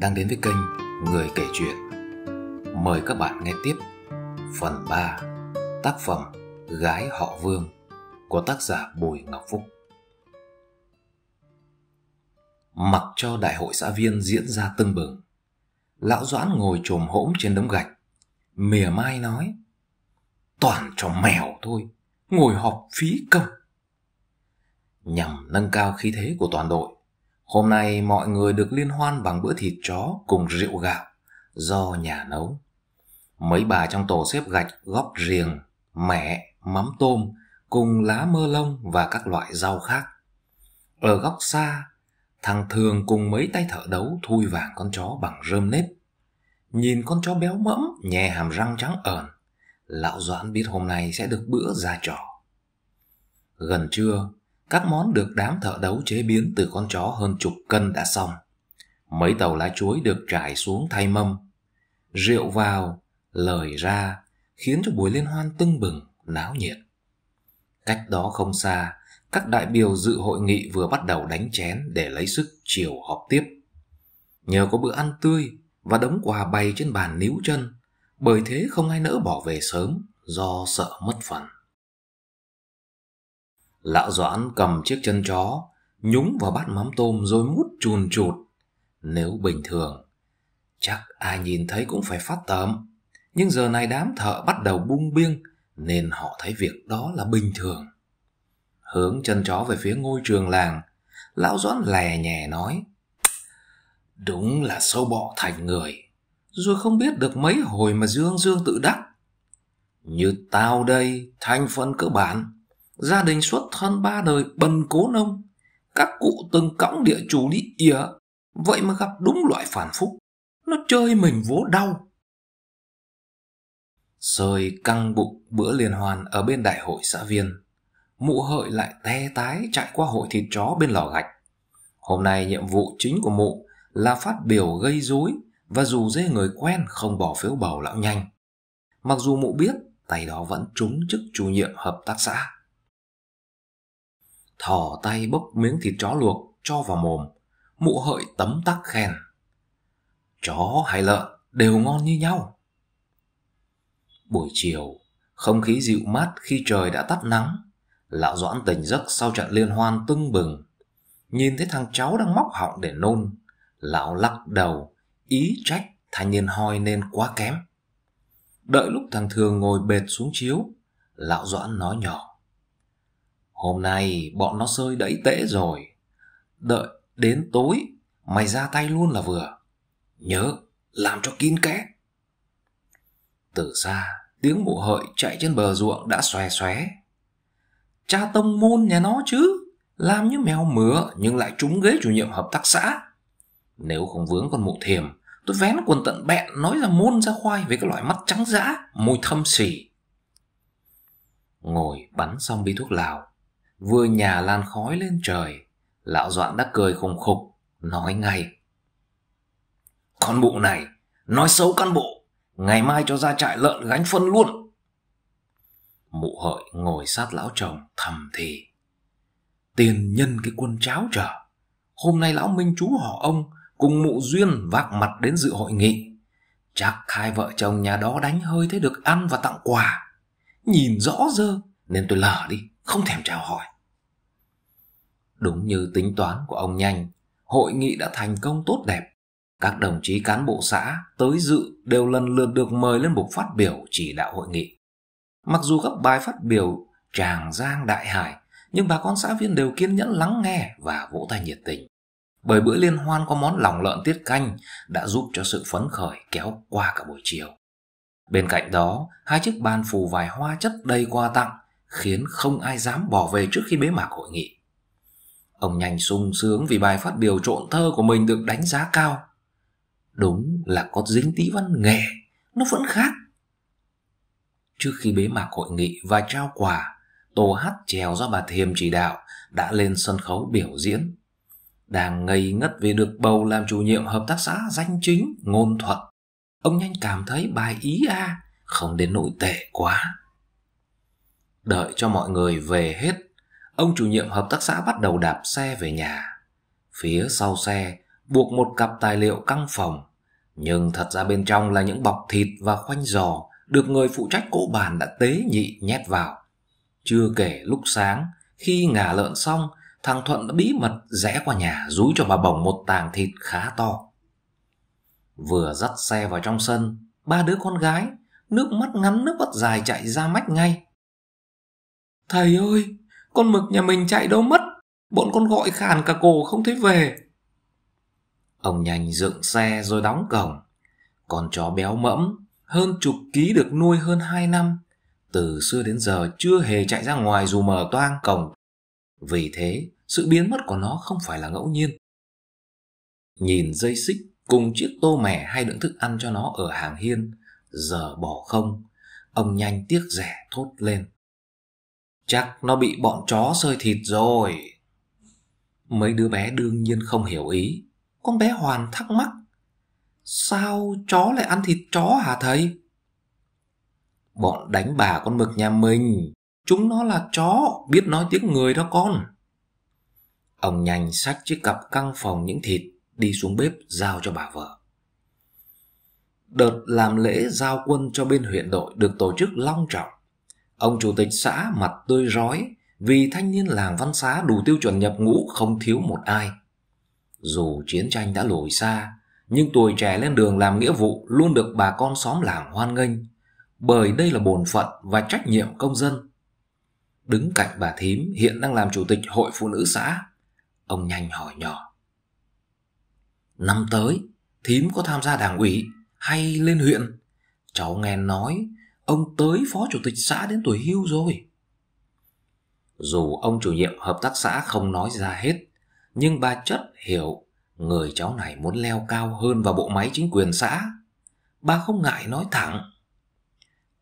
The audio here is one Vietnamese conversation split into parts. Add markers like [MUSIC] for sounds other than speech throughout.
đang đến với kênh Người kể chuyện. Mời các bạn nghe tiếp phần 3 tác phẩm Gái họ Vương của tác giả Bùi Ngọc Phúc. Mặc cho đại hội xã viên diễn ra tưng bừng, lão Doãn ngồi trồm hỗn trên đống gạch, mỉa mai nói: "Toàn cho mèo thôi, ngồi họp phí công." Nhằm nâng cao khí thế của toàn đội, Hôm nay mọi người được liên hoan bằng bữa thịt chó cùng rượu gạo do nhà nấu. Mấy bà trong tổ xếp gạch góp riềng, mẻ, mắm tôm cùng lá mơ lông và các loại rau khác. Ở góc xa, thằng Thường cùng mấy tay thợ đấu thui vàng con chó bằng rơm nếp. Nhìn con chó béo mẫm, nhè hàm răng trắng ẩn, lão Doãn biết hôm nay sẽ được bữa ra trò. Gần trưa, các món được đám thợ đấu chế biến từ con chó hơn chục cân đã xong. Mấy tàu lá chuối được trải xuống thay mâm. Rượu vào, lời ra, khiến cho buổi liên hoan tưng bừng, náo nhiệt. Cách đó không xa, các đại biểu dự hội nghị vừa bắt đầu đánh chén để lấy sức chiều họp tiếp. Nhờ có bữa ăn tươi và đống quà bày trên bàn níu chân, bởi thế không ai nỡ bỏ về sớm do sợ mất phần. Lão Doãn cầm chiếc chân chó, nhúng vào bát mắm tôm rồi mút chùn chụt. Nếu bình thường, chắc ai nhìn thấy cũng phải phát tởm. Nhưng giờ này đám thợ bắt đầu bung biêng, nên họ thấy việc đó là bình thường. Hướng chân chó về phía ngôi trường làng, lão Doãn lè nhẹ nói. Đúng là sâu bọ thành người, rồi không biết được mấy hồi mà dương dương tự đắc. Như tao đây, thành phần cơ bản, gia đình xuất thân ba đời bần cố nông các cụ từng cõng địa chủ đi ỉa vậy mà gặp đúng loại phản phúc nó chơi mình vố đau rồi căng bụng bữa liên hoàn ở bên đại hội xã viên mụ hợi lại té tái chạy qua hội thịt chó bên lò gạch hôm nay nhiệm vụ chính của mụ là phát biểu gây rối và dù dê người quen không bỏ phiếu bầu lão nhanh mặc dù mụ biết tay đó vẫn trúng chức chủ nhiệm hợp tác xã thò tay bốc miếng thịt chó luộc cho vào mồm, mụ hợi tấm tắc khen. Chó hay lợn đều ngon như nhau. Buổi chiều, không khí dịu mát khi trời đã tắt nắng, lão doãn tỉnh giấc sau trận liên hoan tưng bừng. Nhìn thấy thằng cháu đang móc họng để nôn, lão lắc đầu, ý trách thanh niên hoi nên quá kém. Đợi lúc thằng thường ngồi bệt xuống chiếu, lão doãn nói nhỏ Hôm nay bọn nó sơi đẫy tễ rồi. Đợi đến tối, mày ra tay luôn là vừa. Nhớ, làm cho kín kẽ. Từ xa, tiếng mụ hợi chạy trên bờ ruộng đã xòe xóe. Cha tông môn nhà nó chứ, làm như mèo mứa nhưng lại trúng ghế chủ nhiệm hợp tác xã. Nếu không vướng con mụ thiềm, tôi vén quần tận bẹn nói là môn ra khoai với cái loại mắt trắng dã, môi thâm xỉ. Ngồi bắn xong bi thuốc lào, vừa nhà lan khói lên trời lão doãn đã cười khùng khục nói ngay con bụ này nói xấu cán bộ ngày mai cho ra trại lợn gánh phân luôn mụ hợi ngồi sát lão chồng thầm thì tiền nhân cái quân cháo trở hôm nay lão minh chú họ ông cùng mụ duyên vác mặt đến dự hội nghị chắc hai vợ chồng nhà đó đánh hơi thế được ăn và tặng quà nhìn rõ dơ nên tôi lờ đi không thèm chào hỏi đúng như tính toán của ông nhanh hội nghị đã thành công tốt đẹp các đồng chí cán bộ xã tới dự đều lần lượt được mời lên bục phát biểu chỉ đạo hội nghị mặc dù các bài phát biểu tràng giang đại hải nhưng bà con xã viên đều kiên nhẫn lắng nghe và vỗ tay nhiệt tình bởi bữa liên hoan có món lòng lợn tiết canh đã giúp cho sự phấn khởi kéo qua cả buổi chiều bên cạnh đó hai chiếc bàn phù vài hoa chất đầy quà tặng khiến không ai dám bỏ về trước khi bế mạc hội nghị. Ông nhanh sung sướng vì bài phát biểu trộn thơ của mình được đánh giá cao. Đúng là có dính tí văn nghệ, nó vẫn khác. Trước khi bế mạc hội nghị và trao quà, tổ Hát trèo do bà Thiềm chỉ đạo đã lên sân khấu biểu diễn. Đang ngây ngất vì được bầu làm chủ nhiệm hợp tác xã danh chính, ngôn thuận. Ông nhanh cảm thấy bài ý a à, không đến nỗi tệ quá. Đợi cho mọi người về hết, ông chủ nhiệm hợp tác xã bắt đầu đạp xe về nhà. Phía sau xe buộc một cặp tài liệu căng phòng, nhưng thật ra bên trong là những bọc thịt và khoanh giò được người phụ trách cỗ bàn đã tế nhị nhét vào. Chưa kể lúc sáng, khi ngả lợn xong, thằng Thuận đã bí mật rẽ qua nhà rúi cho bà Bổng một tàng thịt khá to. Vừa dắt xe vào trong sân, ba đứa con gái, nước mắt ngắn nước mắt dài chạy ra mách ngay. Thầy ơi, con mực nhà mình chạy đâu mất, bọn con gọi khàn cả cổ không thấy về. Ông nhanh dựng xe rồi đóng cổng. Con chó béo mẫm, hơn chục ký được nuôi hơn hai năm. Từ xưa đến giờ chưa hề chạy ra ngoài dù mở toang cổng. Vì thế, sự biến mất của nó không phải là ngẫu nhiên. Nhìn dây xích cùng chiếc tô mẻ hay đựng thức ăn cho nó ở hàng hiên, giờ bỏ không, ông nhanh tiếc rẻ thốt lên. Chắc nó bị bọn chó sơi thịt rồi. Mấy đứa bé đương nhiên không hiểu ý. Con bé Hoàn thắc mắc. Sao chó lại ăn thịt chó hả thầy? Bọn đánh bà con mực nhà mình. Chúng nó là chó, biết nói tiếng người đó con. Ông nhanh xách chiếc cặp căng phòng những thịt đi xuống bếp giao cho bà vợ. Đợt làm lễ giao quân cho bên huyện đội được tổ chức long trọng. Ông chủ tịch xã mặt tươi rói vì thanh niên làng văn xá đủ tiêu chuẩn nhập ngũ không thiếu một ai. Dù chiến tranh đã lùi xa, nhưng tuổi trẻ lên đường làm nghĩa vụ luôn được bà con xóm làng hoan nghênh, bởi đây là bổn phận và trách nhiệm công dân. Đứng cạnh bà Thím hiện đang làm chủ tịch hội phụ nữ xã, ông nhanh hỏi nhỏ. Năm tới, Thím có tham gia đảng ủy hay lên huyện? Cháu nghe nói ông tới phó chủ tịch xã đến tuổi hưu rồi. Dù ông chủ nhiệm hợp tác xã không nói ra hết, nhưng bà chất hiểu người cháu này muốn leo cao hơn vào bộ máy chính quyền xã. Bà không ngại nói thẳng.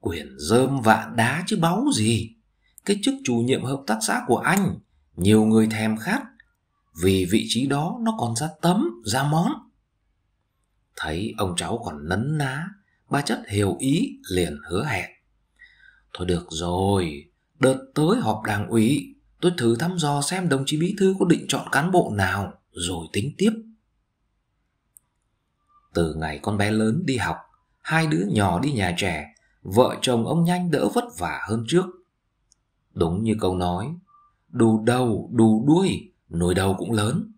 Quyền dơm vạn đá chứ báu gì. Cái chức chủ nhiệm hợp tác xã của anh, nhiều người thèm khát. Vì vị trí đó nó còn ra tấm, ra món. Thấy ông cháu còn nấn ná, ba chất hiểu ý liền hứa hẹn. Thôi được rồi, đợt tới họp đảng ủy, tôi thử thăm dò xem đồng chí bí thư có định chọn cán bộ nào, rồi tính tiếp. Từ ngày con bé lớn đi học, hai đứa nhỏ đi nhà trẻ, vợ chồng ông nhanh đỡ vất vả hơn trước. Đúng như câu nói, đủ đầu, đủ đuôi, nồi đầu cũng lớn.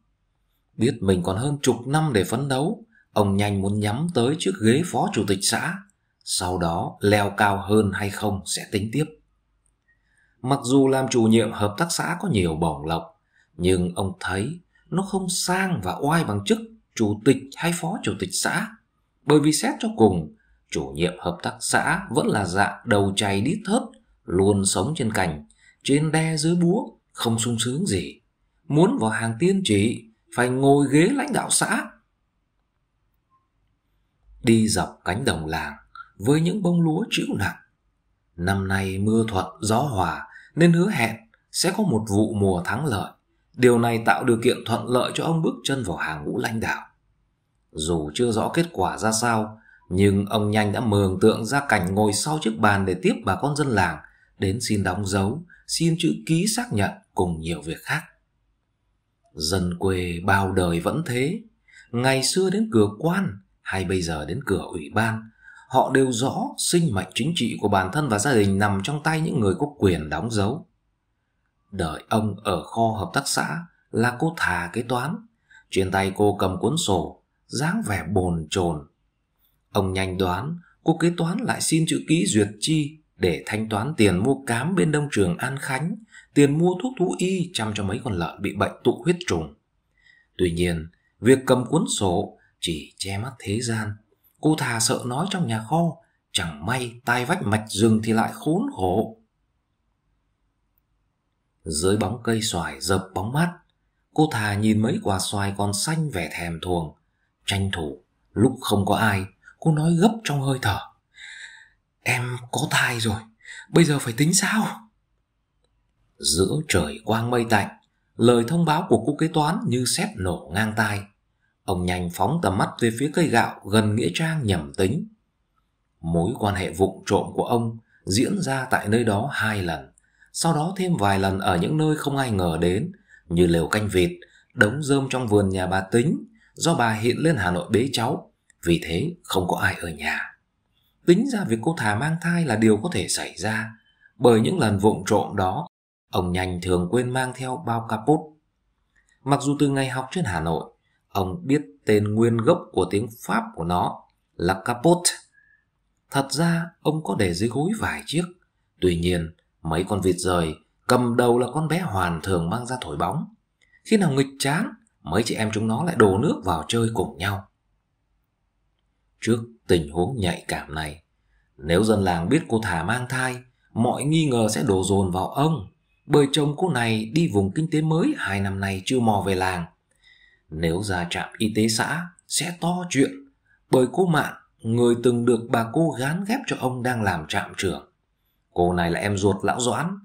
Biết mình còn hơn chục năm để phấn đấu, ông nhanh muốn nhắm tới chiếc ghế phó chủ tịch xã sau đó leo cao hơn hay không sẽ tính tiếp mặc dù làm chủ nhiệm hợp tác xã có nhiều bổng lộc nhưng ông thấy nó không sang và oai bằng chức chủ tịch hay phó chủ tịch xã bởi vì xét cho cùng chủ nhiệm hợp tác xã vẫn là dạng đầu chày đít thớt luôn sống trên cành trên đe dưới búa không sung sướng gì muốn vào hàng tiên trị phải ngồi ghế lãnh đạo xã đi dọc cánh đồng làng với những bông lúa chịu nặng. Năm nay mưa thuận gió hòa nên hứa hẹn sẽ có một vụ mùa thắng lợi. Điều này tạo điều kiện thuận lợi cho ông bước chân vào hàng ngũ lãnh đạo. Dù chưa rõ kết quả ra sao, nhưng ông nhanh đã mường tượng ra cảnh ngồi sau chiếc bàn để tiếp bà con dân làng đến xin đóng dấu, xin chữ ký xác nhận cùng nhiều việc khác. Dân quê bao đời vẫn thế, ngày xưa đến cửa quan hay bây giờ đến cửa ủy ban, họ đều rõ sinh mệnh chính trị của bản thân và gia đình nằm trong tay những người có quyền đóng dấu. Đợi ông ở kho hợp tác xã là cô thà kế toán, trên tay cô cầm cuốn sổ, dáng vẻ bồn chồn. Ông nhanh đoán cô kế toán lại xin chữ ký duyệt chi để thanh toán tiền mua cám bên đông trường An Khánh, tiền mua thuốc thú y chăm cho mấy con lợn bị bệnh tụ huyết trùng. Tuy nhiên, việc cầm cuốn sổ chỉ che mắt thế gian cô thà sợ nói trong nhà kho chẳng may tai vách mạch rừng thì lại khốn khổ dưới bóng cây xoài dập bóng mắt cô thà nhìn mấy quả xoài còn xanh vẻ thèm thuồng tranh thủ lúc không có ai cô nói gấp trong hơi thở em có thai rồi bây giờ phải tính sao giữa trời quang mây tạnh lời thông báo của cô kế toán như sét nổ ngang tai Ông nhanh phóng tầm mắt về phía cây gạo gần nghĩa trang nhầm tính. Mối quan hệ vụng trộm của ông diễn ra tại nơi đó hai lần, sau đó thêm vài lần ở những nơi không ai ngờ đến, như lều canh vịt, đống rơm trong vườn nhà bà Tính, do bà hiện lên Hà Nội bế cháu, vì thế không có ai ở nhà. Tính ra việc cô Thà mang thai là điều có thể xảy ra, bởi những lần vụng trộm đó, ông nhanh thường quên mang theo bao capot. Mặc dù từ ngày học trên Hà Nội, ông biết tên nguyên gốc của tiếng Pháp của nó là capote. Thật ra, ông có để dưới gối vài chiếc. Tuy nhiên, mấy con vịt rời, cầm đầu là con bé hoàn thường mang ra thổi bóng. Khi nào nghịch chán, mấy chị em chúng nó lại đổ nước vào chơi cùng nhau. Trước tình huống nhạy cảm này, nếu dân làng biết cô thả mang thai, mọi nghi ngờ sẽ đổ dồn vào ông, bởi chồng cô này đi vùng kinh tế mới hai năm nay chưa mò về làng nếu ra trạm y tế xã sẽ to chuyện bởi cô Mạn, người từng được bà cô gán ghép cho ông đang làm trạm trưởng. Cô này là em ruột lão Doãn.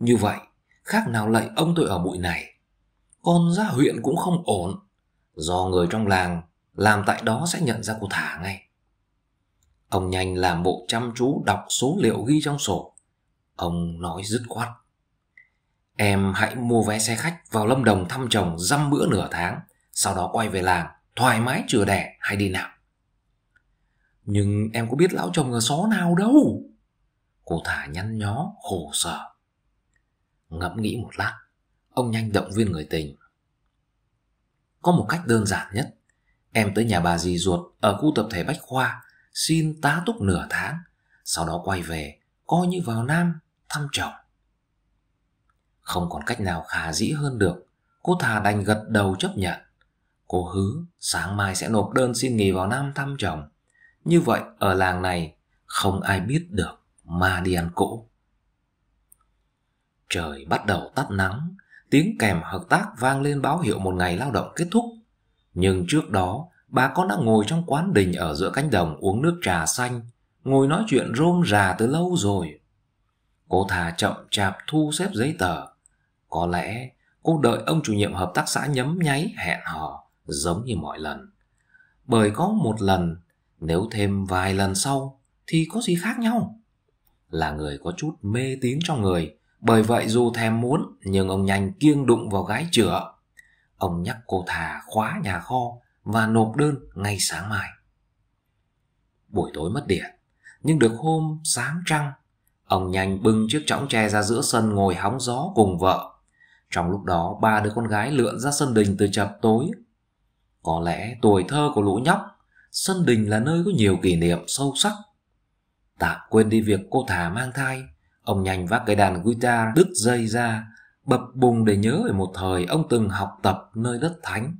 Như vậy, khác nào lại ông tôi ở bụi này. Con ra huyện cũng không ổn. Do người trong làng làm tại đó sẽ nhận ra cô thả ngay. Ông nhanh làm bộ chăm chú đọc số liệu ghi trong sổ. Ông nói dứt khoát. Em hãy mua vé xe khách vào Lâm Đồng thăm chồng dăm bữa nửa tháng sau đó quay về làng, thoải mái chừa đẻ hay đi nào. Nhưng em có biết lão chồng ở xó nào đâu. Cô thả nhăn nhó, khổ sở. Ngẫm nghĩ một lát, ông nhanh động viên người tình. Có một cách đơn giản nhất. Em tới nhà bà dì ruột ở khu tập thể Bách Khoa, xin tá túc nửa tháng, sau đó quay về, coi như vào Nam, thăm chồng. Không còn cách nào khả dĩ hơn được, cô thà đành gật đầu chấp nhận. Cô hứa sáng mai sẽ nộp đơn xin nghỉ vào Nam thăm chồng. Như vậy ở làng này không ai biết được ma đi ăn cỗ. Trời bắt đầu tắt nắng, tiếng kèm hợp tác vang lên báo hiệu một ngày lao động kết thúc. Nhưng trước đó, bà con đã ngồi trong quán đình ở giữa cánh đồng uống nước trà xanh, ngồi nói chuyện rôm rà từ lâu rồi. Cô thà chậm chạp thu xếp giấy tờ. Có lẽ cô đợi ông chủ nhiệm hợp tác xã nhấm nháy hẹn hò giống như mọi lần. Bởi có một lần, nếu thêm vài lần sau thì có gì khác nhau. Là người có chút mê tín trong người, bởi vậy dù thèm muốn nhưng ông nhanh kiêng đụng vào gái chửa. Ông nhắc cô thà khóa nhà kho và nộp đơn ngay sáng mai. Buổi tối mất điện, nhưng được hôm sáng trăng, ông nhanh bưng chiếc chõng tre ra giữa sân ngồi hóng gió cùng vợ. Trong lúc đó ba đứa con gái lượn ra sân đình từ chập tối có lẽ tuổi thơ của lũ nhóc, sân đình là nơi có nhiều kỷ niệm sâu sắc. tạ quên đi việc cô thả mang thai, ông nhanh vác cây đàn guitar đứt dây ra, bập bùng để nhớ về một thời ông từng học tập nơi đất thánh.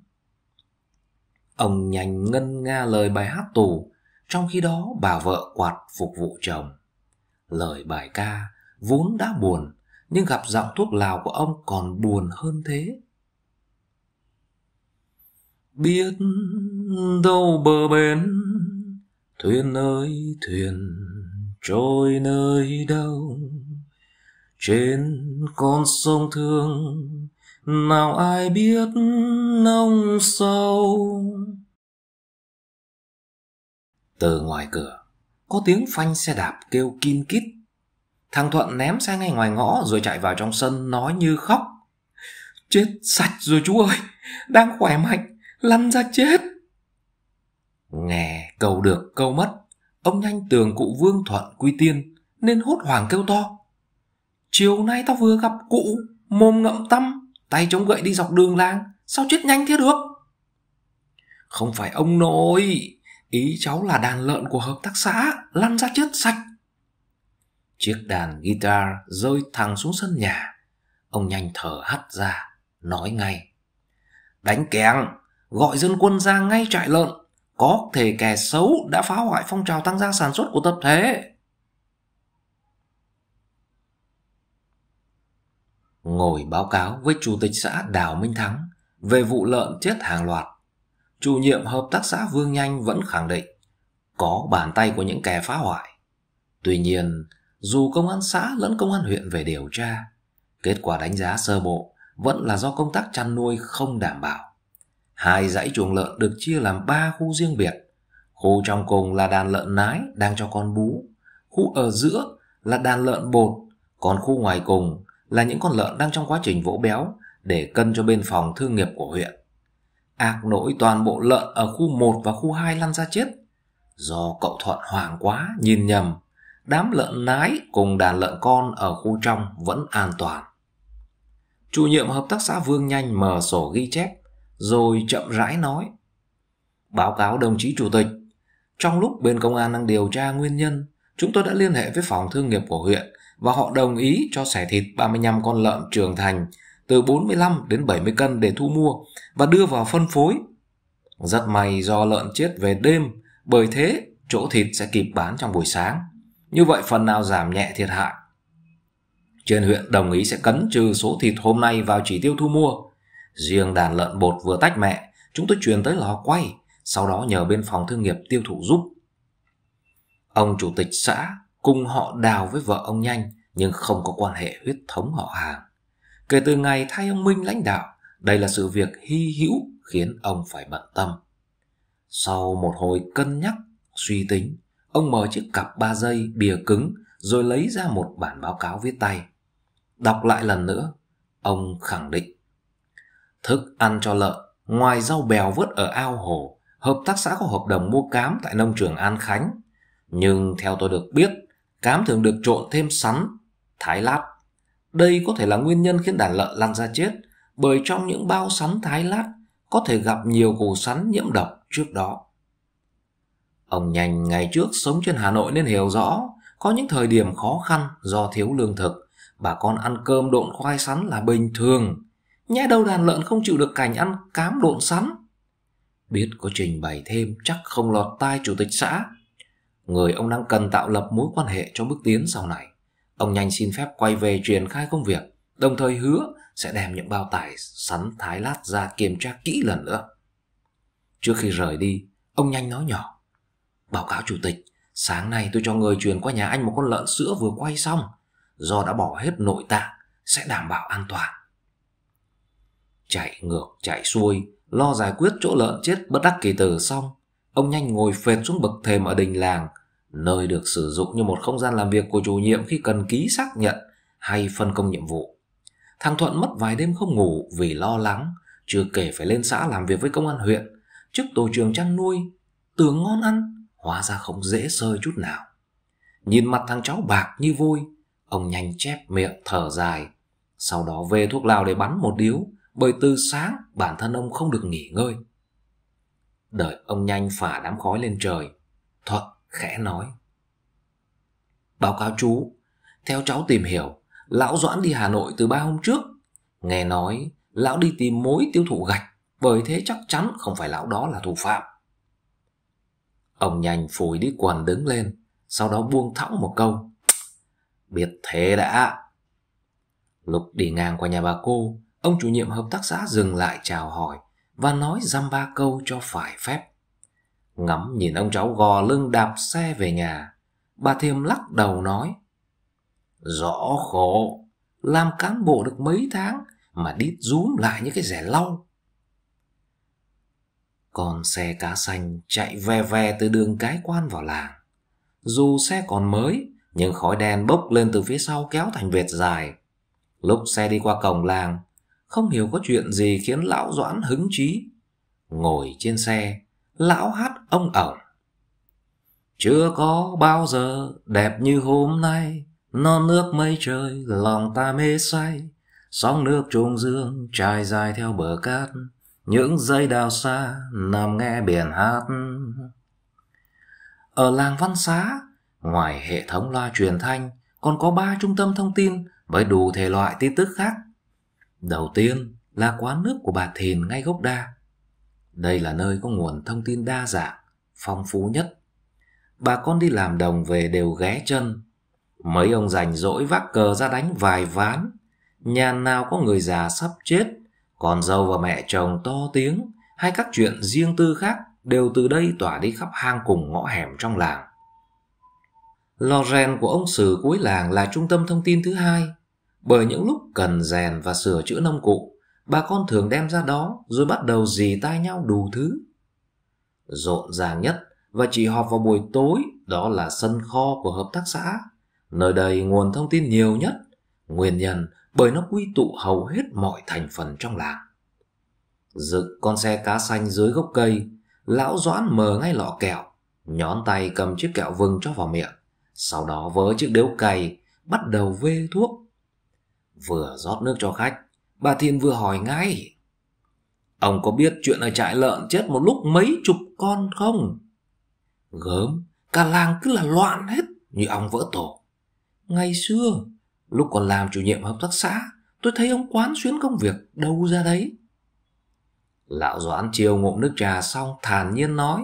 Ông nhanh ngân nga lời bài hát tù, trong khi đó bà vợ quạt phục vụ chồng. Lời bài ca vốn đã buồn, nhưng gặp giọng thuốc lào của ông còn buồn hơn thế biết đâu bờ bến thuyền ơi thuyền trôi nơi đâu trên con sông thương nào ai biết nông sâu từ ngoài cửa có tiếng phanh xe đạp kêu kim kít thằng thuận ném xe ngay ngoài ngõ rồi chạy vào trong sân nói như khóc chết sạch rồi chú ơi đang khỏe mạnh lăn ra chết. Nghe câu được câu mất, ông nhanh tường cụ Vương Thuận Quy Tiên nên hốt hoảng kêu to. Chiều nay tao vừa gặp cụ, mồm ngậm tăm, tay chống gậy đi dọc đường làng, sao chết nhanh thế được? Không phải ông nội, ý cháu là đàn lợn của hợp tác xã, lăn ra chết sạch. Chiếc đàn guitar rơi thẳng xuống sân nhà. Ông nhanh thở hắt ra, nói ngay. Đánh kèng, gọi dân quân ra ngay trại lợn có thể kẻ xấu đã phá hoại phong trào tăng gia sản xuất của tập thể ngồi báo cáo với chủ tịch xã đào minh thắng về vụ lợn chết hàng loạt chủ nhiệm hợp tác xã vương nhanh vẫn khẳng định có bàn tay của những kẻ phá hoại tuy nhiên dù công an xã lẫn công an huyện về điều tra kết quả đánh giá sơ bộ vẫn là do công tác chăn nuôi không đảm bảo Hai dãy chuồng lợn được chia làm ba khu riêng biệt. Khu trong cùng là đàn lợn nái đang cho con bú. Khu ở giữa là đàn lợn bột. Còn khu ngoài cùng là những con lợn đang trong quá trình vỗ béo để cân cho bên phòng thương nghiệp của huyện. Ác nỗi toàn bộ lợn ở khu 1 và khu 2 lăn ra chết. Do cậu Thuận hoảng quá, nhìn nhầm, đám lợn nái cùng đàn lợn con ở khu trong vẫn an toàn. Chủ nhiệm hợp tác xã Vương Nhanh mở sổ ghi chép rồi chậm rãi nói. Báo cáo đồng chí chủ tịch, trong lúc bên công an đang điều tra nguyên nhân, chúng tôi đã liên hệ với phòng thương nghiệp của huyện và họ đồng ý cho xẻ thịt 35 con lợn trưởng thành từ 45 đến 70 cân để thu mua và đưa vào phân phối. Rất may do lợn chết về đêm, bởi thế chỗ thịt sẽ kịp bán trong buổi sáng. Như vậy phần nào giảm nhẹ thiệt hại. Trên huyện đồng ý sẽ cấn trừ số thịt hôm nay vào chỉ tiêu thu mua. Riêng đàn lợn bột vừa tách mẹ, chúng tôi truyền tới lò quay, sau đó nhờ bên phòng thương nghiệp tiêu thụ giúp. Ông chủ tịch xã cùng họ đào với vợ ông nhanh nhưng không có quan hệ huyết thống họ hàng. Kể từ ngày thay ông Minh lãnh đạo, đây là sự việc hy hữu khiến ông phải bận tâm. Sau một hồi cân nhắc, suy tính, ông mở chiếc cặp ba giây bìa cứng rồi lấy ra một bản báo cáo viết tay. Đọc lại lần nữa, ông khẳng định thức ăn cho lợn, ngoài rau bèo vớt ở ao hồ, hợp tác xã có hợp đồng mua cám tại nông trường An Khánh. Nhưng theo tôi được biết, cám thường được trộn thêm sắn, thái lát. Đây có thể là nguyên nhân khiến đàn lợn lăn ra chết, bởi trong những bao sắn thái lát có thể gặp nhiều củ sắn nhiễm độc trước đó. Ông Nhanh ngày trước sống trên Hà Nội nên hiểu rõ, có những thời điểm khó khăn do thiếu lương thực, bà con ăn cơm độn khoai sắn là bình thường, Nhẽ đâu đàn lợn không chịu được cảnh ăn cám độn sắn Biết có trình bày thêm chắc không lọt tai chủ tịch xã Người ông đang cần tạo lập mối quan hệ cho bước tiến sau này Ông nhanh xin phép quay về truyền khai công việc Đồng thời hứa sẽ đem những bao tải sắn thái lát ra kiểm tra kỹ lần nữa Trước khi rời đi, ông nhanh nói nhỏ Báo cáo chủ tịch, sáng nay tôi cho người truyền qua nhà anh một con lợn sữa vừa quay xong Do đã bỏ hết nội tạng, sẽ đảm bảo an toàn chạy ngược chạy xuôi, lo giải quyết chỗ lợn chết bất đắc kỳ tử xong, ông nhanh ngồi phệt xuống bậc thềm ở đình làng, nơi được sử dụng như một không gian làm việc của chủ nhiệm khi cần ký xác nhận hay phân công nhiệm vụ. Thằng Thuận mất vài đêm không ngủ vì lo lắng, chưa kể phải lên xã làm việc với công an huyện, trước tổ trường chăn nuôi, tưởng ngon ăn, hóa ra không dễ sơi chút nào. Nhìn mặt thằng cháu bạc như vui ông nhanh chép miệng thở dài, sau đó về thuốc lào để bắn một điếu, bởi từ sáng bản thân ông không được nghỉ ngơi. Đợi ông nhanh phả đám khói lên trời, Thuận khẽ nói. Báo cáo chú, theo cháu tìm hiểu, lão Doãn đi Hà Nội từ ba hôm trước. Nghe nói, lão đi tìm mối tiêu thụ gạch, bởi thế chắc chắn không phải lão đó là thủ phạm. Ông nhanh phủi đi quần đứng lên, sau đó buông thõng một câu. Biết thế đã. lục đi ngang qua nhà bà cô, Ông chủ nhiệm hợp tác xã dừng lại chào hỏi và nói dăm ba câu cho phải phép. Ngắm nhìn ông cháu gò lưng đạp xe về nhà, bà Thiêm lắc đầu nói. Rõ khổ, làm cán bộ được mấy tháng mà đít rúm lại những cái rẻ lau. Còn xe cá xanh chạy ve ve từ đường cái quan vào làng. Dù xe còn mới, nhưng khói đen bốc lên từ phía sau kéo thành vệt dài. Lúc xe đi qua cổng làng, không hiểu có chuyện gì khiến lão doãn hứng chí ngồi trên xe lão hát ông ẩu chưa có bao giờ đẹp như hôm nay non nước mây trời lòng ta mê say sóng nước trung dương trải dài theo bờ cát những dây đào xa nằm nghe biển hát ở làng văn xá ngoài hệ thống loa truyền thanh còn có ba trung tâm thông tin với đủ thể loại tin tức khác Đầu tiên là quán nước của bà Thìn ngay gốc đa. Đây là nơi có nguồn thông tin đa dạng, phong phú nhất. Bà con đi làm đồng về đều ghé chân. Mấy ông rảnh rỗi vác cờ ra đánh vài ván. Nhà nào có người già sắp chết, còn dâu và mẹ chồng to tiếng hay các chuyện riêng tư khác đều từ đây tỏa đi khắp hang cùng ngõ hẻm trong làng. Lò rèn của ông Sử cuối làng là trung tâm thông tin thứ hai – bởi những lúc cần rèn và sửa chữa nông cụ, bà con thường đem ra đó rồi bắt đầu dì tai nhau đủ thứ. Rộn ràng nhất và chỉ họp vào buổi tối đó là sân kho của hợp tác xã. Nơi đây nguồn thông tin nhiều nhất, nguyên nhân bởi nó quy tụ hầu hết mọi thành phần trong làng. Dựng con xe cá xanh dưới gốc cây, lão doãn mở ngay lọ kẹo, nhón tay cầm chiếc kẹo vừng cho vào miệng. Sau đó vớ chiếc đếu cày, bắt đầu vê thuốc Vừa rót nước cho khách, bà Thiên vừa hỏi ngay. Ông có biết chuyện ở trại lợn chết một lúc mấy chục con không? Gớm, cả làng cứ là loạn hết, như ông vỡ tổ. Ngày xưa, lúc còn làm chủ nhiệm hợp tác xã, tôi thấy ông quán xuyến công việc đâu ra đấy. Lão Doãn chiều ngụm nước trà xong thản nhiên nói.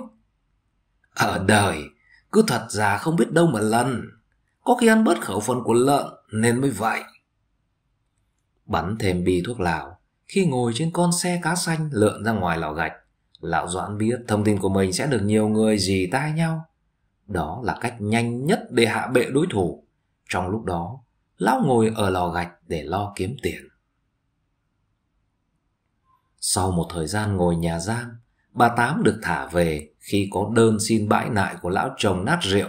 Ở đời, cứ thật ra không biết đâu mà lần. Có khi ăn bớt khẩu phần của lợn nên mới vậy bắn thêm bi thuốc lào. Khi ngồi trên con xe cá xanh lượn ra ngoài lò gạch, Lão Doãn biết thông tin của mình sẽ được nhiều người dì tai nhau. Đó là cách nhanh nhất để hạ bệ đối thủ. Trong lúc đó, Lão ngồi ở lò gạch để lo kiếm tiền. Sau một thời gian ngồi nhà giam, bà Tám được thả về khi có đơn xin bãi nại của lão chồng nát rượu.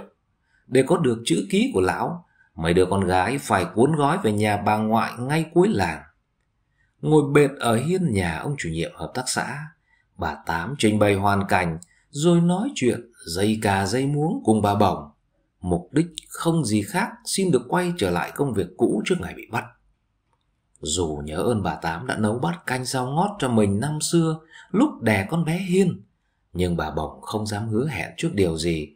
Để có được chữ ký của lão, Mấy đứa con gái phải cuốn gói về nhà bà ngoại ngay cuối làng. Ngồi bệt ở hiên nhà ông chủ nhiệm hợp tác xã, bà Tám trình bày hoàn cảnh rồi nói chuyện dây cà dây muống cùng bà Bồng, Mục đích không gì khác xin được quay trở lại công việc cũ trước ngày bị bắt. Dù nhớ ơn bà Tám đã nấu bát canh rau ngót cho mình năm xưa lúc đẻ con bé Hiên, nhưng bà Bồng không dám hứa hẹn trước điều gì,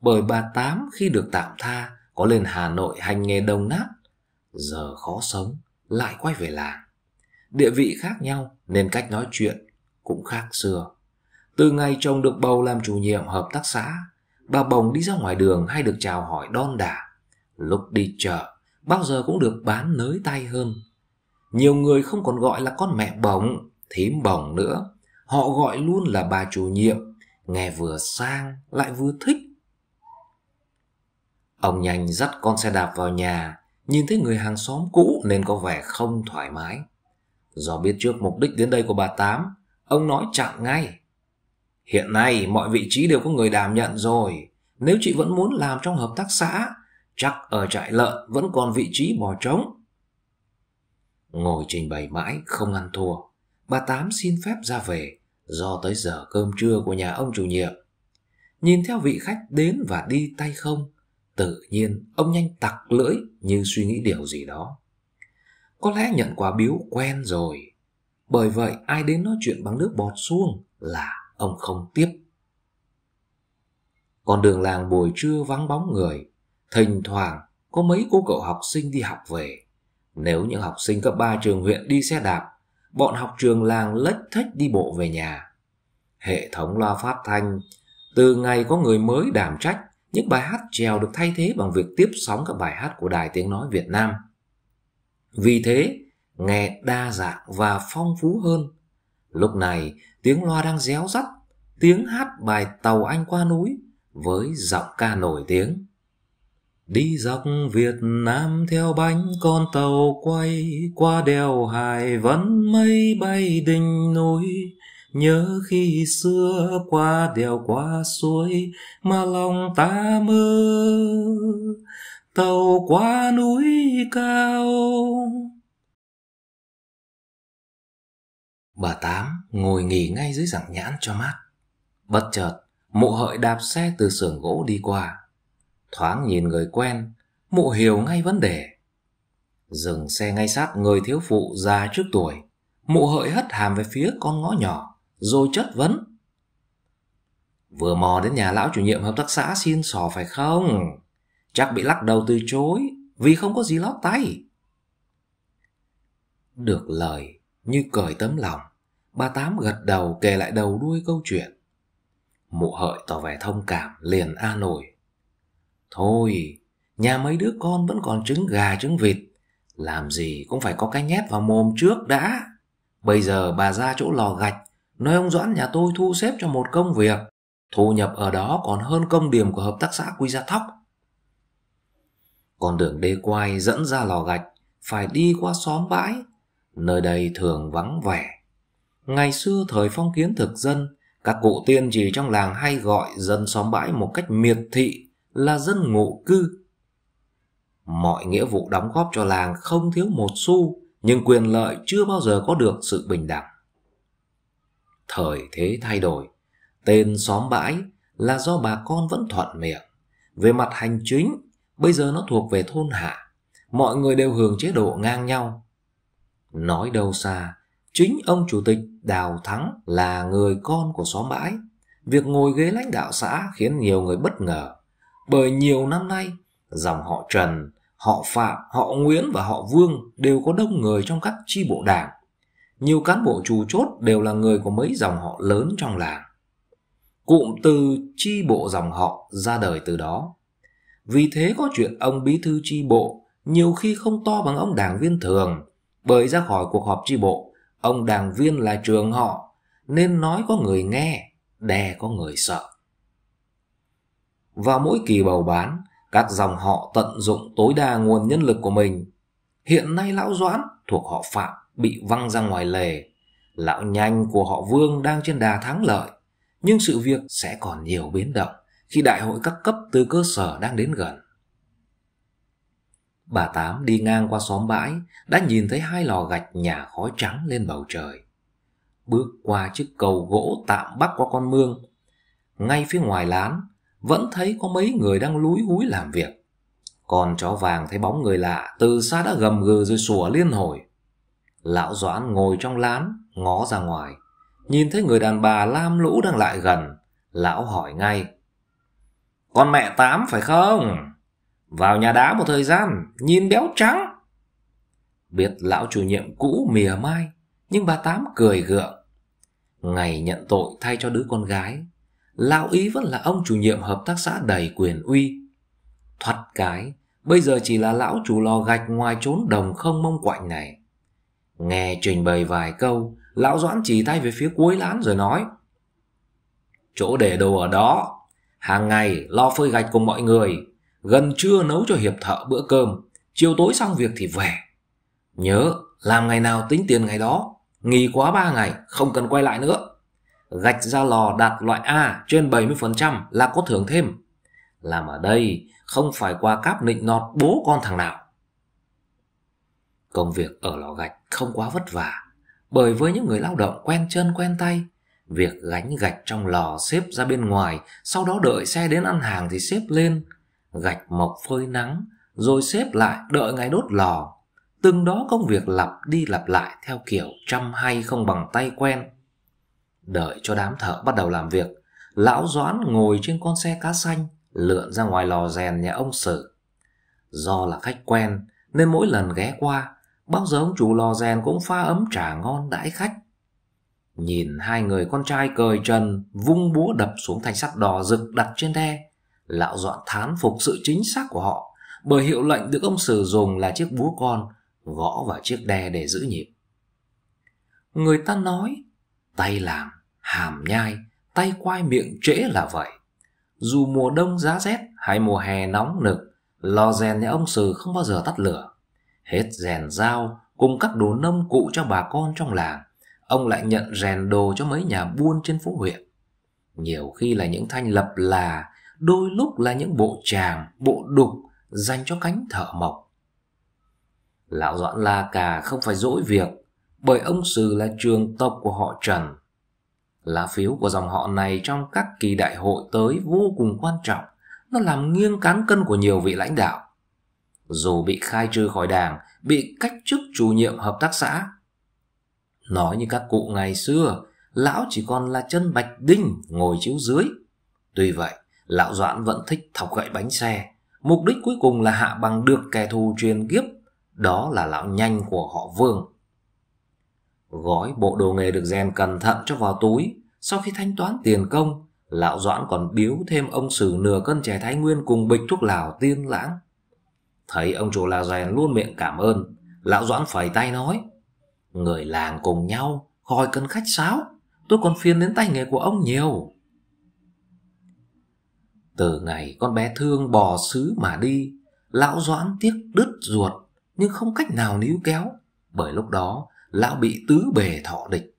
bởi bà Tám khi được tạm tha có lên Hà Nội hành nghề đồng nát, giờ khó sống, lại quay về làng. Địa vị khác nhau nên cách nói chuyện cũng khác xưa. Từ ngày chồng được bầu làm chủ nhiệm hợp tác xã, bà Bồng đi ra ngoài đường hay được chào hỏi đon đả. Lúc đi chợ, bao giờ cũng được bán nới tay hơn. Nhiều người không còn gọi là con mẹ Bồng, thím Bồng nữa. Họ gọi luôn là bà chủ nhiệm, nghe vừa sang lại vừa thích Ông nhanh dắt con xe đạp vào nhà, nhìn thấy người hàng xóm cũ nên có vẻ không thoải mái. Do biết trước mục đích đến đây của bà Tám, ông nói chặn ngay. Hiện nay mọi vị trí đều có người đảm nhận rồi. Nếu chị vẫn muốn làm trong hợp tác xã, chắc ở trại lợn vẫn còn vị trí bỏ trống. Ngồi trình bày mãi không ăn thua, bà Tám xin phép ra về do tới giờ cơm trưa của nhà ông chủ nhiệm. Nhìn theo vị khách đến và đi tay không, Tự nhiên, ông nhanh tặc lưỡi như suy nghĩ điều gì đó. Có lẽ nhận quà biếu quen rồi. Bởi vậy, ai đến nói chuyện bằng nước bọt xuông là ông không tiếp. Còn đường làng buổi trưa vắng bóng người, thỉnh thoảng có mấy cô cậu học sinh đi học về. Nếu những học sinh cấp 3 trường huyện đi xe đạp, bọn học trường làng lách thách đi bộ về nhà. Hệ thống loa phát thanh từ ngày có người mới đảm trách những bài hát trèo được thay thế bằng việc tiếp sóng các bài hát của Đài Tiếng Nói Việt Nam. Vì thế, nghe đa dạng và phong phú hơn. Lúc này, tiếng loa đang réo rắt, tiếng hát bài Tàu Anh Qua Núi với giọng ca nổi tiếng. Đi dọc Việt Nam theo bánh con tàu quay, qua đèo hải Vân mây bay đỉnh núi, Nhớ khi xưa qua đèo qua suối mà lòng ta mơ Tàu qua núi cao Bà Tám ngồi nghỉ ngay dưới giảng nhãn cho mát Bất chợt mụ hợi đạp xe từ xưởng gỗ đi qua Thoáng nhìn người quen mụ hiểu ngay vấn đề Dừng xe ngay sát người thiếu phụ già trước tuổi Mụ hợi hất hàm về phía con ngõ nhỏ rồi chất vấn. Vừa mò đến nhà lão chủ nhiệm hợp tác xã xin sò phải không? Chắc bị lắc đầu từ chối vì không có gì lót tay. Được lời như cởi tấm lòng, bà Tám gật đầu kể lại đầu đuôi câu chuyện. Mụ hợi tỏ vẻ thông cảm liền a nổi. Thôi, nhà mấy đứa con vẫn còn trứng gà trứng vịt, làm gì cũng phải có cái nhét vào mồm trước đã. Bây giờ bà ra chỗ lò gạch nơi ông Doãn nhà tôi thu xếp cho một công việc, thu nhập ở đó còn hơn công điểm của hợp tác xã Quy Gia Thóc. Con đường đê quai dẫn ra lò gạch, phải đi qua xóm bãi, nơi đây thường vắng vẻ. Ngày xưa thời phong kiến thực dân, các cụ tiên trì trong làng hay gọi dân xóm bãi một cách miệt thị là dân ngụ cư. Mọi nghĩa vụ đóng góp cho làng không thiếu một xu, nhưng quyền lợi chưa bao giờ có được sự bình đẳng thời thế thay đổi tên xóm bãi là do bà con vẫn thuận miệng về mặt hành chính bây giờ nó thuộc về thôn hạ mọi người đều hưởng chế độ ngang nhau nói đâu xa chính ông chủ tịch đào thắng là người con của xóm bãi việc ngồi ghế lãnh đạo xã khiến nhiều người bất ngờ bởi nhiều năm nay dòng họ trần họ phạm họ nguyễn và họ vương đều có đông người trong các tri bộ đảng nhiều cán bộ chủ chốt đều là người của mấy dòng họ lớn trong làng. Cụm từ chi bộ dòng họ ra đời từ đó. Vì thế có chuyện ông bí thư chi bộ nhiều khi không to bằng ông đảng viên thường, bởi ra khỏi cuộc họp chi bộ, ông đảng viên là trường họ, nên nói có người nghe, đè có người sợ. Vào mỗi kỳ bầu bán, các dòng họ tận dụng tối đa nguồn nhân lực của mình. Hiện nay lão Doãn thuộc họ Phạm bị văng ra ngoài lề. Lão nhanh của họ Vương đang trên đà thắng lợi, nhưng sự việc sẽ còn nhiều biến động khi đại hội các cấp từ cơ sở đang đến gần. Bà Tám đi ngang qua xóm bãi đã nhìn thấy hai lò gạch nhà khói trắng lên bầu trời. Bước qua chiếc cầu gỗ tạm bắc qua con mương, ngay phía ngoài lán vẫn thấy có mấy người đang lúi húi làm việc. Còn chó vàng thấy bóng người lạ từ xa đã gầm gừ rồi sủa liên hồi. Lão Doãn ngồi trong lán, ngó ra ngoài. Nhìn thấy người đàn bà lam lũ đang lại gần. Lão hỏi ngay. Con mẹ tám phải không? Vào nhà đá một thời gian, nhìn béo trắng. Biết lão chủ nhiệm cũ mỉa mai, nhưng bà Tám cười gượng. Ngày nhận tội thay cho đứa con gái, lão ý vẫn là ông chủ nhiệm hợp tác xã đầy quyền uy. Thoát cái, bây giờ chỉ là lão chủ lò gạch ngoài trốn đồng không mong quạnh này. Nghe trình bày vài câu, lão Doãn chỉ tay về phía cuối lán rồi nói. Chỗ để đồ ở đó, hàng ngày lo phơi gạch cùng mọi người, gần trưa nấu cho hiệp thợ bữa cơm, chiều tối xong việc thì về. Nhớ, làm ngày nào tính tiền ngày đó, nghỉ quá ba ngày, không cần quay lại nữa. Gạch ra lò đạt loại A trên 70% là có thưởng thêm. Làm ở đây không phải qua cáp nịnh nọt bố con thằng nào. Công việc ở lò gạch không quá vất vả bởi với những người lao động quen chân quen tay việc gánh gạch trong lò xếp ra bên ngoài sau đó đợi xe đến ăn hàng thì xếp lên gạch mộc phơi nắng rồi xếp lại đợi ngày đốt lò từng đó công việc lặp đi lặp lại theo kiểu chăm hay không bằng tay quen đợi cho đám thợ bắt đầu làm việc lão doãn ngồi trên con xe cá xanh lượn ra ngoài lò rèn nhà ông sử do là khách quen nên mỗi lần ghé qua bao giờ ông chủ lò rèn cũng pha ấm trà ngon đãi khách. Nhìn hai người con trai cười trần vung búa đập xuống thanh sắt đỏ rực đặt trên đe, lão dọn thán phục sự chính xác của họ bởi hiệu lệnh được ông sử dùng là chiếc búa con gõ vào chiếc đe để giữ nhịp. Người ta nói, tay làm, hàm nhai, tay quai miệng trễ là vậy. Dù mùa đông giá rét hay mùa hè nóng nực, lò rèn nhà ông Sử không bao giờ tắt lửa hết rèn dao cùng các đồ nông cụ cho bà con trong làng ông lại nhận rèn đồ cho mấy nhà buôn trên phố huyện nhiều khi là những thanh lập là đôi lúc là những bộ tràng bộ đục dành cho cánh thợ mộc lão doãn la cà không phải dỗi việc bởi ông sừ là trường tộc của họ trần lá phiếu của dòng họ này trong các kỳ đại hội tới vô cùng quan trọng nó làm nghiêng cán cân của nhiều vị lãnh đạo dù bị khai trừ khỏi đảng, bị cách chức chủ nhiệm hợp tác xã. Nói như các cụ ngày xưa, lão chỉ còn là chân bạch đinh ngồi chiếu dưới. Tuy vậy, lão Doãn vẫn thích thọc gậy bánh xe. Mục đích cuối cùng là hạ bằng được kẻ thù truyền kiếp, đó là lão nhanh của họ Vương. Gói bộ đồ nghề được rèn cẩn thận cho vào túi, sau khi thanh toán tiền công, lão Doãn còn biếu thêm ông sử nửa cân chè thái nguyên cùng bịch thuốc lào tiên lãng. Thấy ông chủ La Rèn luôn miệng cảm ơn, lão Doãn phẩy tay nói. Người làng cùng nhau, khỏi cần khách sáo, tôi còn phiền đến tay nghề của ông nhiều. Từ ngày con bé thương bò xứ mà đi, lão Doãn tiếc đứt ruột, nhưng không cách nào níu kéo, bởi lúc đó lão bị tứ bề thọ địch.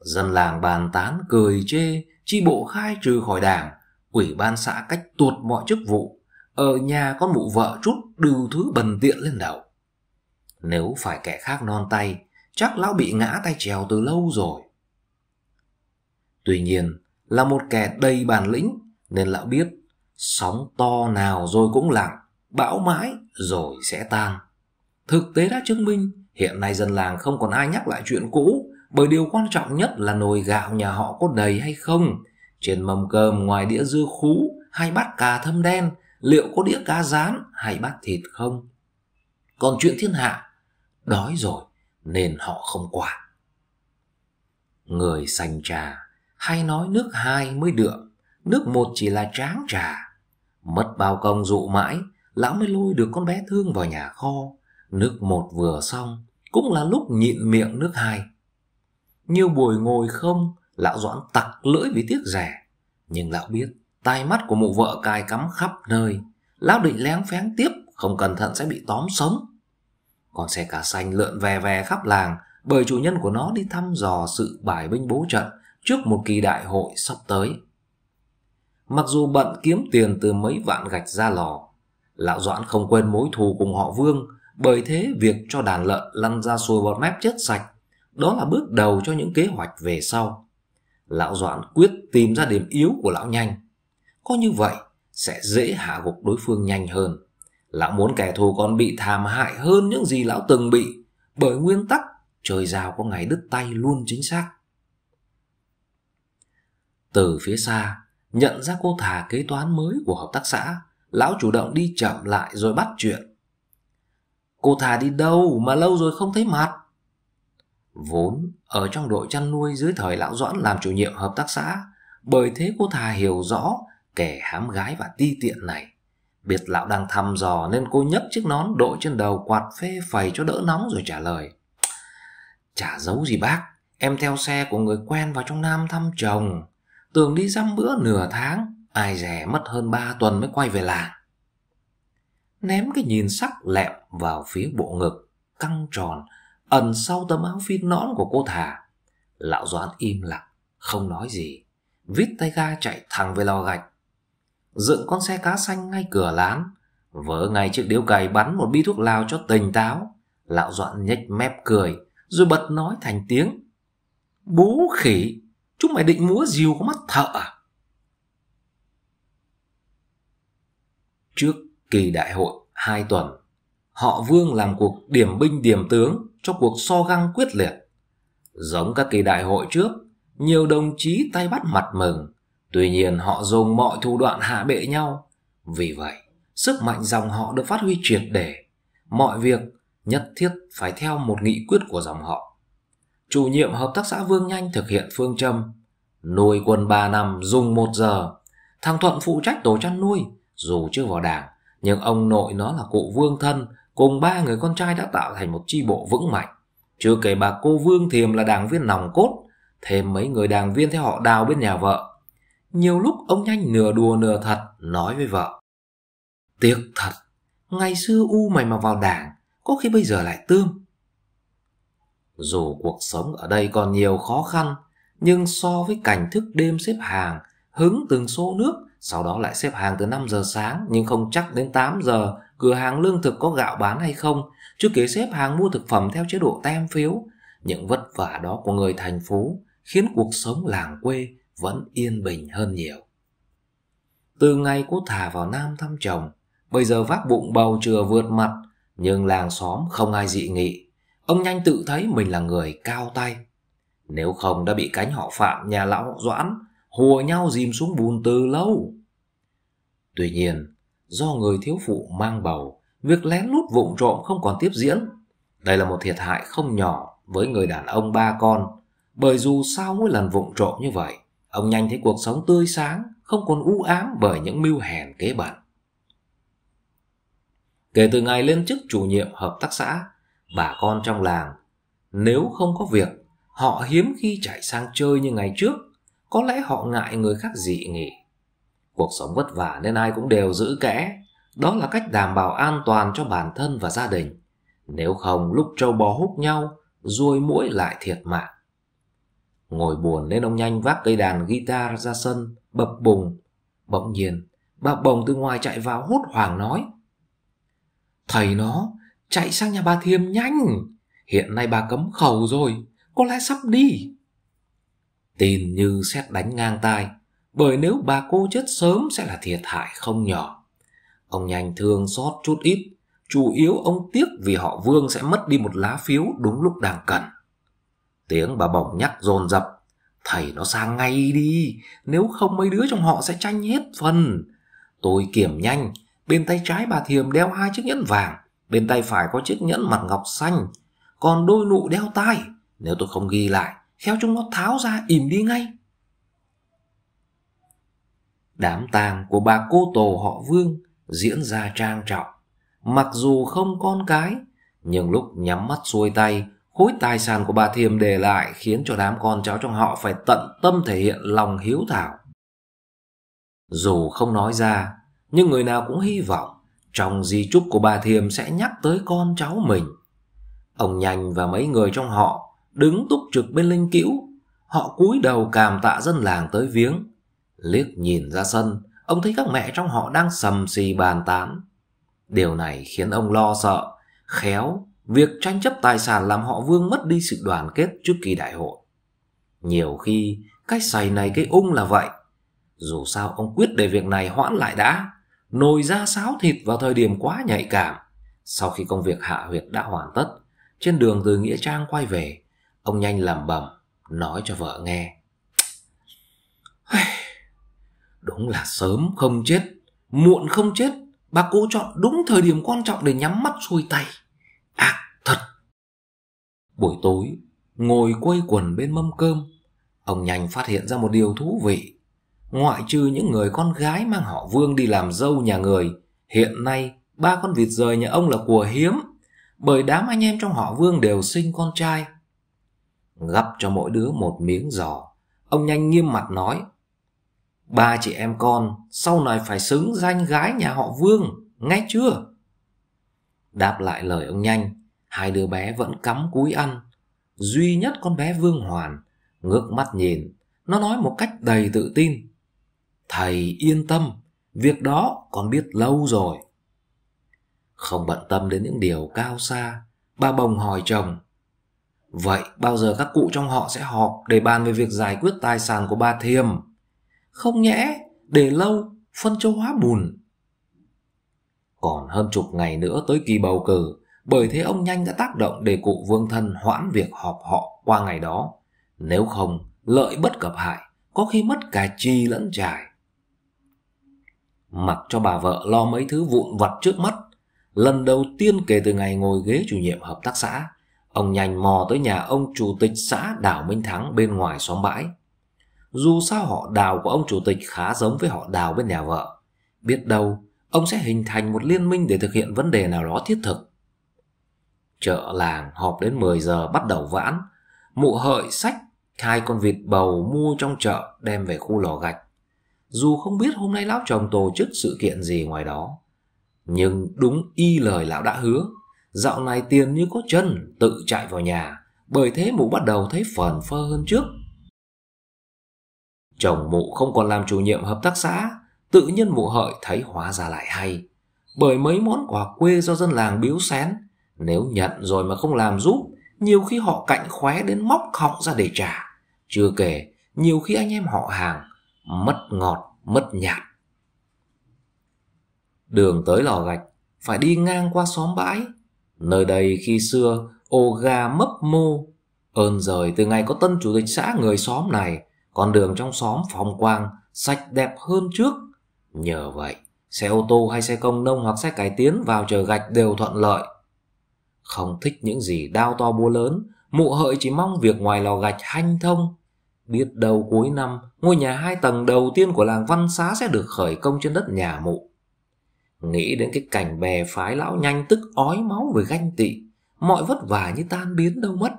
Dân làng bàn tán cười chê, chi bộ khai trừ khỏi đảng, ủy ban xã cách tuột mọi chức vụ, ở nhà có mụ vợ chút đừ thứ bần tiện lên đầu. Nếu phải kẻ khác non tay, chắc lão bị ngã tay trèo từ lâu rồi. Tuy nhiên, là một kẻ đầy bản lĩnh, nên lão biết sóng to nào rồi cũng lặng, bão mãi rồi sẽ tan. Thực tế đã chứng minh, hiện nay dân làng không còn ai nhắc lại chuyện cũ, bởi điều quan trọng nhất là nồi gạo nhà họ có đầy hay không. Trên mâm cơm ngoài đĩa dưa khú hay bát cà thâm đen liệu có đĩa cá rán hay bát thịt không. Còn chuyện thiên hạ, đói rồi nên họ không quản. Người sành trà hay nói nước hai mới đượm, nước một chỉ là tráng trà. Mất bao công dụ mãi, lão mới lôi được con bé thương vào nhà kho. Nước một vừa xong, cũng là lúc nhịn miệng nước hai. Nhiều buổi ngồi không, lão doãn tặc lưỡi vì tiếc rẻ. Nhưng lão biết tai mắt của mụ vợ cài cắm khắp nơi lão định lén phén tiếp không cẩn thận sẽ bị tóm sống còn xe cá xanh lượn về về khắp làng bởi chủ nhân của nó đi thăm dò sự bài binh bố trận trước một kỳ đại hội sắp tới mặc dù bận kiếm tiền từ mấy vạn gạch ra lò lão doãn không quên mối thù cùng họ vương bởi thế việc cho đàn lợn lăn ra sôi bọt mép chết sạch đó là bước đầu cho những kế hoạch về sau lão doãn quyết tìm ra điểm yếu của lão nhanh có như vậy sẽ dễ hạ gục đối phương nhanh hơn. Lão muốn kẻ thù còn bị thảm hại hơn những gì lão từng bị, bởi nguyên tắc trời rào có ngày đứt tay luôn chính xác. Từ phía xa, nhận ra cô thà kế toán mới của hợp tác xã, lão chủ động đi chậm lại rồi bắt chuyện. Cô thà đi đâu mà lâu rồi không thấy mặt? Vốn, ở trong đội chăn nuôi dưới thời lão Doãn làm chủ nhiệm hợp tác xã, bởi thế cô thà hiểu rõ kẻ hám gái và ti tiện này biệt lão đang thăm dò nên cô nhấc chiếc nón đội trên đầu quạt phê phẩy cho đỡ nóng rồi trả lời chả giấu gì bác em theo xe của người quen vào trong nam thăm chồng tường đi dăm bữa nửa tháng ai rẻ mất hơn ba tuần mới quay về làng ném cái nhìn sắc lẹm vào phía bộ ngực căng tròn ẩn sau tấm áo phi nõn của cô thả lão doãn im lặng không nói gì vít tay ga chạy thẳng về lò gạch dựng con xe cá xanh ngay cửa lán vỡ ngay chiếc điếu cày bắn một bi thuốc lào cho tỉnh táo lão dọn nhếch mép cười rồi bật nói thành tiếng bú khỉ chúng mày định múa diều có mắt thợ à trước kỳ đại hội hai tuần họ vương làm cuộc điểm binh điểm tướng cho cuộc so găng quyết liệt giống các kỳ đại hội trước nhiều đồng chí tay bắt mặt mừng Tuy nhiên họ dùng mọi thủ đoạn hạ bệ nhau. Vì vậy, sức mạnh dòng họ được phát huy triệt để. Mọi việc nhất thiết phải theo một nghị quyết của dòng họ. Chủ nhiệm hợp tác xã Vương Nhanh thực hiện phương châm nuôi quân 3 năm dùng 1 giờ. Thằng Thuận phụ trách tổ chăn nuôi, dù chưa vào đảng, nhưng ông nội nó là cụ Vương thân cùng ba người con trai đã tạo thành một chi bộ vững mạnh. Chưa kể bà cô Vương Thiềm là đảng viên nòng cốt, thêm mấy người đảng viên theo họ đào bên nhà vợ nhiều lúc ông nhanh nửa đùa nửa thật nói với vợ. Tiếc thật, ngày xưa u mày mà vào đảng, có khi bây giờ lại tương. Dù cuộc sống ở đây còn nhiều khó khăn, nhưng so với cảnh thức đêm xếp hàng, hứng từng xô nước, sau đó lại xếp hàng từ 5 giờ sáng nhưng không chắc đến 8 giờ cửa hàng lương thực có gạo bán hay không, chứ kế xếp hàng mua thực phẩm theo chế độ tem phiếu. Những vất vả đó của người thành phố khiến cuộc sống làng quê vẫn yên bình hơn nhiều. Từ ngày cô thả vào Nam thăm chồng, bây giờ vác bụng bầu chừa vượt mặt, nhưng làng xóm không ai dị nghị. Ông nhanh tự thấy mình là người cao tay. Nếu không đã bị cánh họ phạm nhà lão Doãn hùa nhau dìm xuống bùn từ lâu. Tuy nhiên, do người thiếu phụ mang bầu, việc lén lút vụng trộm không còn tiếp diễn. Đây là một thiệt hại không nhỏ với người đàn ông ba con, bởi dù sao mỗi lần vụng trộm như vậy, ông nhanh thấy cuộc sống tươi sáng, không còn u ám bởi những mưu hèn kế bản. Kể từ ngày lên chức chủ nhiệm hợp tác xã, bà con trong làng, nếu không có việc, họ hiếm khi chạy sang chơi như ngày trước, có lẽ họ ngại người khác dị nghỉ. Cuộc sống vất vả nên ai cũng đều giữ kẽ, đó là cách đảm bảo an toàn cho bản thân và gia đình. Nếu không lúc trâu bò hút nhau, ruồi mũi lại thiệt mạng. Ngồi buồn nên ông nhanh vác cây đàn guitar ra sân, bập bùng. Bỗng nhiên, bà bồng từ ngoài chạy vào hốt hoảng nói. Thầy nó, chạy sang nhà bà Thiêm nhanh. Hiện nay bà cấm khẩu rồi, có lẽ sắp đi. Tin như xét đánh ngang tai, bởi nếu bà cô chết sớm sẽ là thiệt hại không nhỏ. Ông nhanh thương xót chút ít, chủ yếu ông tiếc vì họ Vương sẽ mất đi một lá phiếu đúng lúc đang cần. Tiếng bà bỏng nhắc dồn dập Thầy nó sang ngay đi Nếu không mấy đứa trong họ sẽ tranh hết phần Tôi kiểm nhanh Bên tay trái bà Thiềm đeo hai chiếc nhẫn vàng Bên tay phải có chiếc nhẫn mặt ngọc xanh Còn đôi nụ đeo tai Nếu tôi không ghi lại Khéo chúng nó tháo ra im đi ngay Đám tang của bà cô tổ họ Vương diễn ra trang trọng. Mặc dù không con cái, nhưng lúc nhắm mắt xuôi tay, khối tài sản của bà thiềm để lại khiến cho đám con cháu trong họ phải tận tâm thể hiện lòng hiếu thảo dù không nói ra nhưng người nào cũng hy vọng trong di chúc của bà thiềm sẽ nhắc tới con cháu mình ông nhanh và mấy người trong họ đứng túc trực bên linh cữu họ cúi đầu cảm tạ dân làng tới viếng liếc nhìn ra sân ông thấy các mẹ trong họ đang sầm xì bàn tán điều này khiến ông lo sợ khéo việc tranh chấp tài sản làm họ vương mất đi sự đoàn kết trước kỳ đại hội nhiều khi cái sày này cái ung là vậy dù sao ông quyết để việc này hoãn lại đã nồi ra sáo thịt vào thời điểm quá nhạy cảm sau khi công việc hạ huyệt đã hoàn tất trên đường từ nghĩa trang quay về ông nhanh làm bẩm nói cho vợ nghe [SIGHS] đúng là sớm không chết muộn không chết bà cụ chọn đúng thời điểm quan trọng để nhắm mắt xuôi tay ác thật buổi tối ngồi quây quần bên mâm cơm ông nhanh phát hiện ra một điều thú vị ngoại trừ những người con gái mang họ vương đi làm dâu nhà người hiện nay ba con vịt rời nhà ông là của hiếm bởi đám anh em trong họ vương đều sinh con trai gắp cho mỗi đứa một miếng giò ông nhanh nghiêm mặt nói ba chị em con sau này phải xứng danh gái nhà họ vương nghe chưa Đáp lại lời ông nhanh, hai đứa bé vẫn cắm cúi ăn. Duy nhất con bé Vương Hoàn, ngước mắt nhìn, nó nói một cách đầy tự tin. Thầy yên tâm, việc đó con biết lâu rồi. Không bận tâm đến những điều cao xa, ba bồng hỏi chồng. Vậy bao giờ các cụ trong họ sẽ họp để bàn về việc giải quyết tài sản của ba Thiềm? Không nhẽ, để lâu, phân châu hóa bùn còn hơn chục ngày nữa tới kỳ bầu cử, bởi thế ông nhanh đã tác động để cụ Vương Thân hoãn việc họp họ qua ngày đó. Nếu không, lợi bất cập hại, có khi mất cả chi lẫn trải. Mặc cho bà vợ lo mấy thứ vụn vặt trước mắt, lần đầu tiên kể từ ngày ngồi ghế chủ nhiệm hợp tác xã, ông nhanh mò tới nhà ông chủ tịch xã Đào Minh Thắng bên ngoài xóm bãi. Dù sao họ đào của ông chủ tịch khá giống với họ đào bên nhà vợ. Biết đâu, ông sẽ hình thành một liên minh để thực hiện vấn đề nào đó thiết thực. Chợ làng họp đến 10 giờ bắt đầu vãn, mụ hợi sách hai con vịt bầu mua trong chợ đem về khu lò gạch. Dù không biết hôm nay lão chồng tổ chức sự kiện gì ngoài đó, nhưng đúng y lời lão đã hứa, dạo này tiền như có chân tự chạy vào nhà, bởi thế mụ bắt đầu thấy phờn phơ hơn trước. Chồng mụ không còn làm chủ nhiệm hợp tác xã tự nhiên mụ hợi thấy hóa ra lại hay. Bởi mấy món quà quê do dân làng biếu xén, nếu nhận rồi mà không làm giúp, nhiều khi họ cạnh khóe đến móc họng ra để trả. Chưa kể, nhiều khi anh em họ hàng, mất ngọt, mất nhạt. Đường tới lò gạch, phải đi ngang qua xóm bãi. Nơi đây khi xưa, ô gà mấp mô. Ơn rời từ ngày có tân chủ tịch xã người xóm này, con đường trong xóm phong quang, sạch đẹp hơn trước Nhờ vậy, xe ô tô hay xe công nông hoặc xe cải tiến vào chờ gạch đều thuận lợi. Không thích những gì đao to búa lớn, mụ hợi chỉ mong việc ngoài lò gạch hanh thông. Biết đầu cuối năm, ngôi nhà hai tầng đầu tiên của làng Văn Xá sẽ được khởi công trên đất nhà mụ. Nghĩ đến cái cảnh bè phái lão nhanh tức ói máu về ganh tị, mọi vất vả như tan biến đâu mất.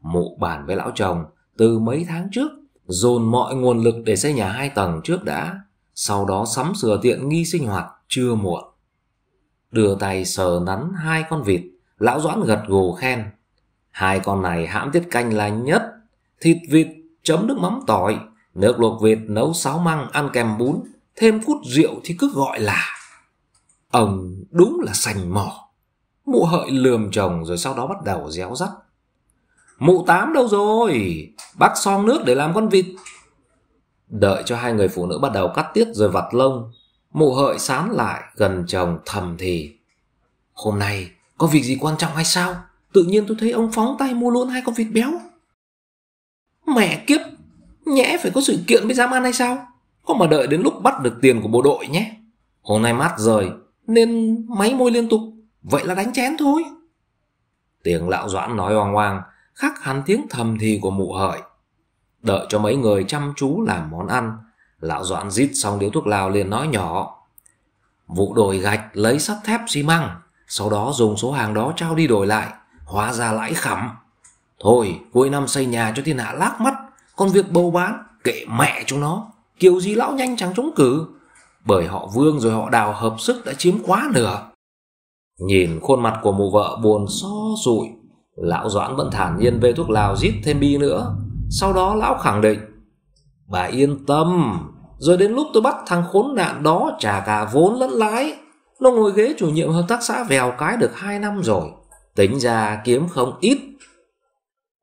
Mụ bàn với lão chồng từ mấy tháng trước, dồn mọi nguồn lực để xây nhà hai tầng trước đã sau đó sắm sửa tiện nghi sinh hoạt chưa muộn. Đưa tay sờ nắn hai con vịt, lão doãn gật gù khen. Hai con này hãm tiết canh là nhất, thịt vịt chấm nước mắm tỏi, nước luộc vịt nấu sáo măng ăn kèm bún, thêm cút rượu thì cứ gọi là. Ông đúng là sành mỏ. Mụ hợi lườm chồng rồi sau đó bắt đầu réo rắt. Mụ tám đâu rồi? Bác son nước để làm con vịt Đợi cho hai người phụ nữ bắt đầu cắt tiết rồi vặt lông Mụ hợi sán lại gần chồng thầm thì Hôm nay có việc gì quan trọng hay sao Tự nhiên tôi thấy ông phóng tay mua luôn hai con vịt béo Mẹ kiếp Nhẽ phải có sự kiện mới dám ăn hay sao Có mà đợi đến lúc bắt được tiền của bộ đội nhé Hôm nay mát rời Nên máy môi liên tục Vậy là đánh chén thôi Tiếng lão doãn nói oang oang Khác hẳn tiếng thầm thì của mụ hợi Đợi cho mấy người chăm chú làm món ăn Lão Doãn rít xong điếu thuốc lào liền nói nhỏ Vụ đổi gạch lấy sắt thép xi măng Sau đó dùng số hàng đó trao đi đổi lại Hóa ra lãi khẩm Thôi cuối năm xây nhà cho thiên hạ lác mắt Còn việc bầu bán kệ mẹ chúng nó Kiểu gì lão nhanh chẳng chống cử Bởi họ vương rồi họ đào hợp sức đã chiếm quá nửa Nhìn khuôn mặt của mụ vợ buồn xo so sụi Lão Doãn vẫn thản nhiên về thuốc lào rít thêm bi nữa sau đó lão khẳng định Bà yên tâm Rồi đến lúc tôi bắt thằng khốn nạn đó trả cả vốn lẫn lãi Nó ngồi ghế chủ nhiệm hợp tác xã vèo cái được 2 năm rồi Tính ra kiếm không ít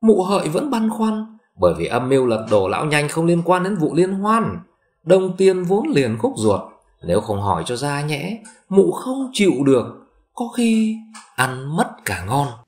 Mụ hợi vẫn băn khoăn Bởi vì âm mưu lật đổ lão nhanh không liên quan đến vụ liên hoan Đồng tiền vốn liền khúc ruột Nếu không hỏi cho ra nhẽ Mụ không chịu được Có khi ăn mất cả ngon